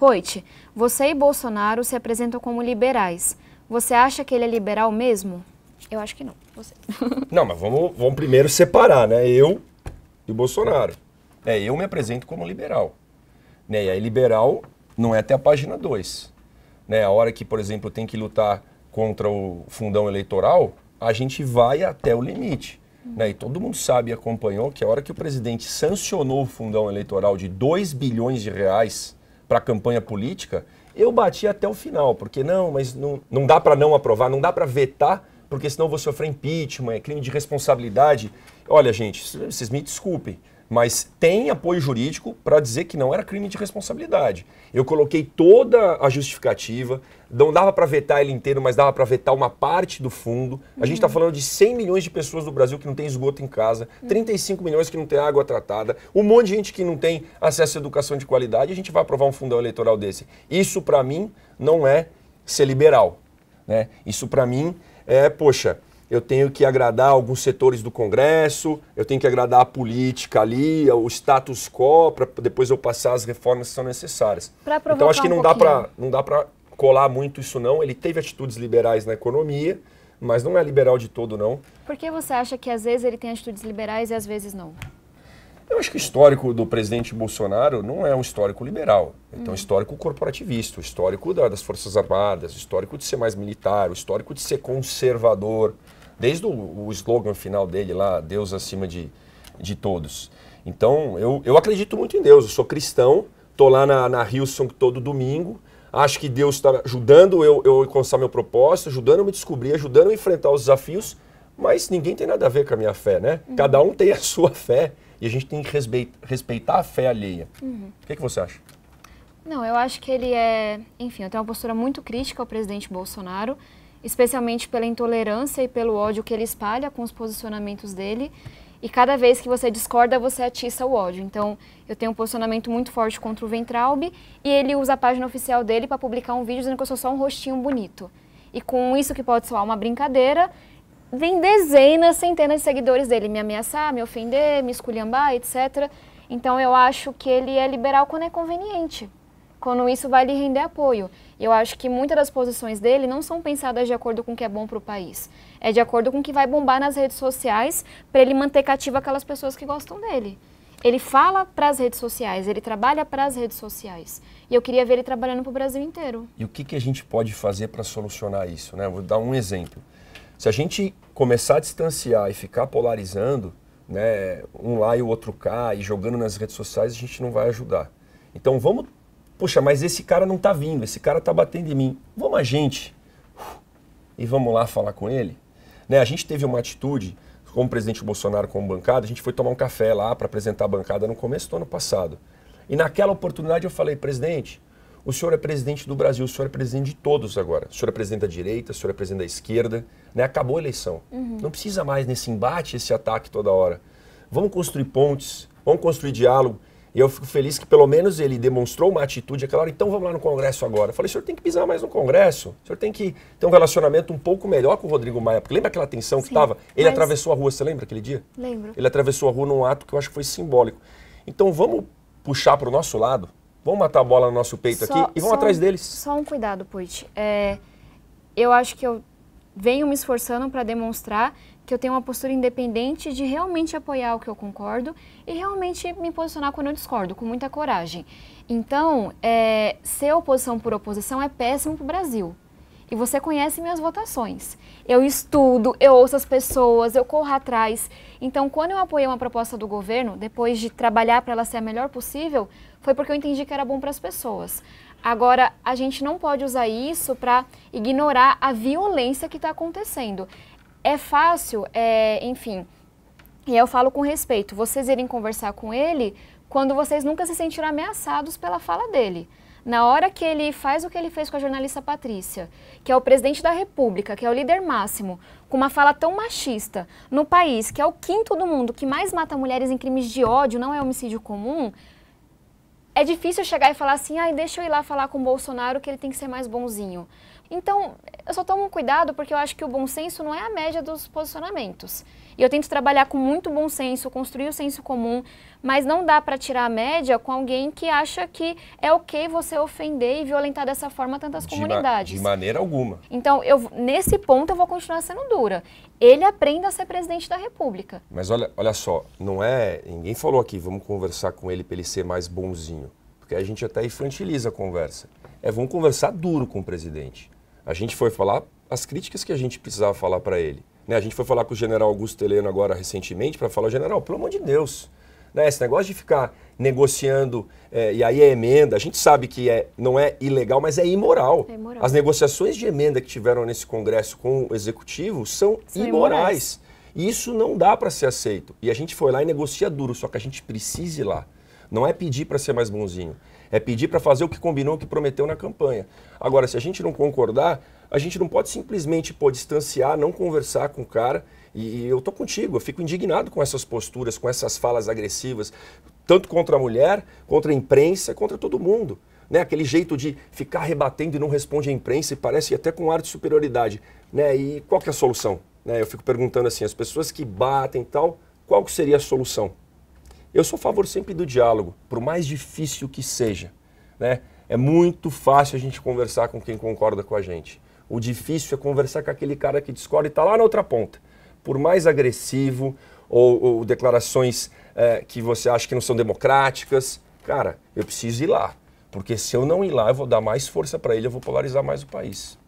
Poit, você e Bolsonaro se apresentam como liberais. Você acha que ele é liberal mesmo? Eu acho que não. Você. não, mas vamos, vamos primeiro separar, né? Eu e Bolsonaro. É, eu me apresento como liberal. Né? E aí, liberal não é até a página 2. Né? A hora que, por exemplo, tem que lutar contra o fundão eleitoral, a gente vai até o limite. Né? E todo mundo sabe e acompanhou que a hora que o presidente sancionou o fundão eleitoral de 2 bilhões de reais para a campanha política, eu bati até o final, porque não, mas não, não dá para não aprovar, não dá para vetar, porque senão eu vou sofrer impeachment, é crime de responsabilidade. Olha, gente, vocês me desculpem, mas tem apoio jurídico para dizer que não era crime de responsabilidade. Eu coloquei toda a justificativa, não dava para vetar ele inteiro, mas dava para vetar uma parte do fundo. A gente está uhum. falando de 100 milhões de pessoas do Brasil que não tem esgoto em casa, uhum. 35 milhões que não tem água tratada, um monte de gente que não tem acesso à educação de qualidade. A gente vai aprovar um fundão eleitoral desse. Isso, para mim, não é ser liberal. Né? Isso, para mim, é, poxa, eu tenho que agradar alguns setores do Congresso, eu tenho que agradar a política ali, o status quo, para depois eu passar as reformas que são necessárias. Então acho que não um dá para não dá para colar muito isso não. Ele teve atitudes liberais na economia, mas não é liberal de todo não. Por que você acha que às vezes ele tem atitudes liberais e às vezes não? Eu acho que o histórico do presidente Bolsonaro não é um histórico liberal. Então, uhum. um histórico corporativista, o histórico das Forças Armadas, o histórico de ser mais militar, o histórico de ser conservador desde o, o slogan final dele lá, Deus acima de, de todos. Então, eu, eu acredito muito em Deus, eu sou cristão, estou lá na, na Hillsong todo domingo, acho que Deus está ajudando eu, eu alcançar meu propósito, ajudando eu me descobrir, ajudando a enfrentar os desafios, mas ninguém tem nada a ver com a minha fé, né? Uhum. Cada um tem a sua fé e a gente tem que respeitar a fé alheia. Uhum. O que, é que você acha? Não, eu acho que ele é, enfim, eu tenho uma postura muito crítica ao presidente Bolsonaro, especialmente pela intolerância e pelo ódio que ele espalha com os posicionamentos dele. E cada vez que você discorda, você atiça o ódio. Então, eu tenho um posicionamento muito forte contra o ventralbi e ele usa a página oficial dele para publicar um vídeo dizendo que eu sou só um rostinho bonito. E com isso que pode soar uma brincadeira, vem dezenas, centenas de seguidores dele me ameaçar, me ofender, me esculhambar, etc. Então, eu acho que ele é liberal quando é conveniente quando isso vai lhe render apoio. Eu acho que muitas das posições dele não são pensadas de acordo com o que é bom para o país. É de acordo com o que vai bombar nas redes sociais para ele manter cativa aquelas pessoas que gostam dele. Ele fala para as redes sociais, ele trabalha para as redes sociais. E eu queria ver ele trabalhando para o Brasil inteiro. E o que, que a gente pode fazer para solucionar isso? Né? Vou dar um exemplo. Se a gente começar a distanciar e ficar polarizando, né, um lá e o outro cá, e jogando nas redes sociais, a gente não vai ajudar. Então vamos Poxa, mas esse cara não está vindo, esse cara está batendo em mim. Vamos a gente e vamos lá falar com ele? Né? A gente teve uma atitude, como presidente Bolsonaro, com bancada, a gente foi tomar um café lá para apresentar a bancada no começo do ano passado. E naquela oportunidade eu falei, presidente, o senhor é presidente do Brasil, o senhor é presidente de todos agora. O senhor é presidente da direita, o senhor é presidente da esquerda. Né? Acabou a eleição. Uhum. Não precisa mais nesse embate, esse ataque toda hora. Vamos construir pontes, vamos construir diálogo. E eu fico feliz que pelo menos ele demonstrou uma atitude aquela hora, então vamos lá no Congresso agora. Eu falei, o senhor tem que pisar mais no Congresso, o senhor tem que ter um relacionamento um pouco melhor com o Rodrigo Maia. Porque lembra aquela tensão que estava? Ele mas... atravessou a rua, você lembra aquele dia? Lembro. Ele atravessou a rua num ato que eu acho que foi simbólico. Então vamos puxar para o nosso lado, vamos matar a bola no nosso peito só, aqui e vamos atrás um, deles. Só um cuidado, Puit. É, eu acho que eu venho me esforçando para demonstrar que eu tenho uma postura independente de realmente apoiar o que eu concordo e realmente me posicionar quando eu discordo, com muita coragem. Então, é, ser oposição por oposição é péssimo para o Brasil. E você conhece minhas votações. Eu estudo, eu ouço as pessoas, eu corro atrás. Então, quando eu apoiei uma proposta do governo, depois de trabalhar para ela ser a melhor possível, foi porque eu entendi que era bom para as pessoas. Agora, a gente não pode usar isso para ignorar a violência que está acontecendo é fácil, é, enfim, e eu falo com respeito, vocês irem conversar com ele quando vocês nunca se sentiram ameaçados pela fala dele. Na hora que ele faz o que ele fez com a jornalista Patrícia, que é o presidente da República, que é o líder máximo, com uma fala tão machista, no país que é o quinto do mundo que mais mata mulheres em crimes de ódio, não é homicídio comum, é difícil chegar e falar assim, ai, ah, deixa eu ir lá falar com o Bolsonaro que ele tem que ser mais bonzinho. Então, eu só tomo cuidado porque eu acho que o bom senso não é a média dos posicionamentos. E eu tento trabalhar com muito bom senso, construir o senso comum, mas não dá para tirar a média com alguém que acha que é ok você ofender e violentar dessa forma tantas de comunidades. Ma de maneira alguma. Então, eu, nesse ponto, eu vou continuar sendo dura. Ele aprenda a ser presidente da República. Mas olha, olha só, não é. Ninguém falou aqui, vamos conversar com ele para ele ser mais bonzinho. Porque a gente até infantiliza a conversa. É, vamos conversar duro com o presidente a gente foi falar as críticas que a gente precisava falar para ele. Né? A gente foi falar com o general Augusto Heleno agora recentemente para falar, general, pelo amor de Deus, né? esse negócio de ficar negociando, é, e aí é emenda, a gente sabe que é, não é ilegal, mas é imoral. é imoral. As negociações de emenda que tiveram nesse Congresso com o Executivo são, são imorais. E isso não dá para ser aceito. E a gente foi lá e negocia duro, só que a gente precisa ir lá. Não é pedir para ser mais bonzinho, é pedir para fazer o que combinou, o que prometeu na campanha. Agora, se a gente não concordar, a gente não pode simplesmente pô, distanciar, não conversar com o cara. E, e eu tô contigo, eu fico indignado com essas posturas, com essas falas agressivas, tanto contra a mulher, contra a imprensa, contra todo mundo. Né? Aquele jeito de ficar rebatendo e não responde à imprensa e parece até com ar de superioridade. Né? E qual que é a solução? Né? Eu fico perguntando assim, as pessoas que batem e tal, qual seria a solução? Eu sou a favor sempre do diálogo, por mais difícil que seja. Né? É muito fácil a gente conversar com quem concorda com a gente. O difícil é conversar com aquele cara que discorda e está lá na outra ponta. Por mais agressivo ou, ou declarações é, que você acha que não são democráticas, cara, eu preciso ir lá. Porque se eu não ir lá, eu vou dar mais força para ele, eu vou polarizar mais o país.